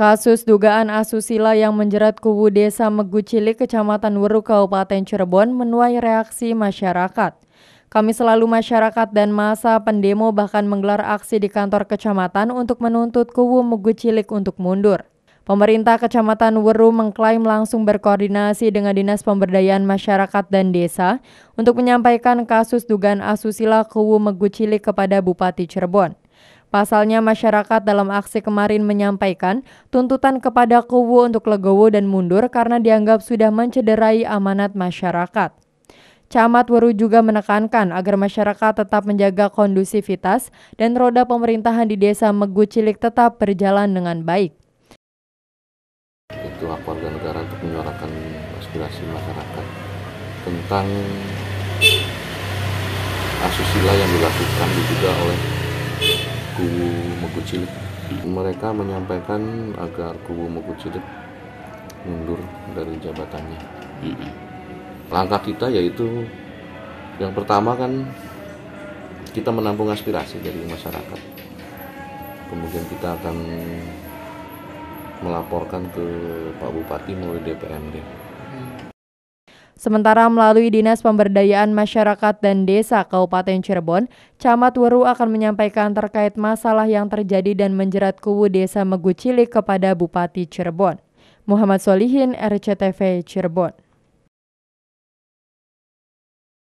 Kasus dugaan asusila yang menjerat kubu desa megucilik Kecamatan Weru, Kabupaten Cirebon menuai reaksi masyarakat. Kami selalu masyarakat dan masa pendemo bahkan menggelar aksi di kantor kecamatan untuk menuntut kubu megucilik untuk mundur. Pemerintah Kecamatan Weru mengklaim langsung berkoordinasi dengan Dinas Pemberdayaan Masyarakat dan Desa untuk menyampaikan kasus dugaan asusila kubu megucilik kepada Bupati Cirebon. Pasalnya masyarakat dalam aksi kemarin menyampaikan tuntutan kepada Kubu untuk legowo dan mundur karena dianggap sudah mencederai amanat masyarakat. Camat Weru juga menekankan agar masyarakat tetap menjaga kondusivitas dan roda pemerintahan di desa Megu Cilik tetap berjalan dengan baik. Itu hak warga negara untuk menyuarakan aspirasi masyarakat tentang asusila yang dilakukan juga oleh kubu Megu Mereka menyampaikan agar kubu Megu mundur dari jabatannya. Langkah kita yaitu yang pertama kan kita menampung aspirasi dari masyarakat. Kemudian kita akan melaporkan ke Pak Bupati melalui DPMD. Sementara melalui Dinas Pemberdayaan Masyarakat dan Desa Kabupaten Cirebon, Camat Weru akan menyampaikan terkait masalah yang terjadi dan menjerat kubu Desa Megucilik kepada Bupati Cirebon. Muhammad Solihin, RCTV Cirebon.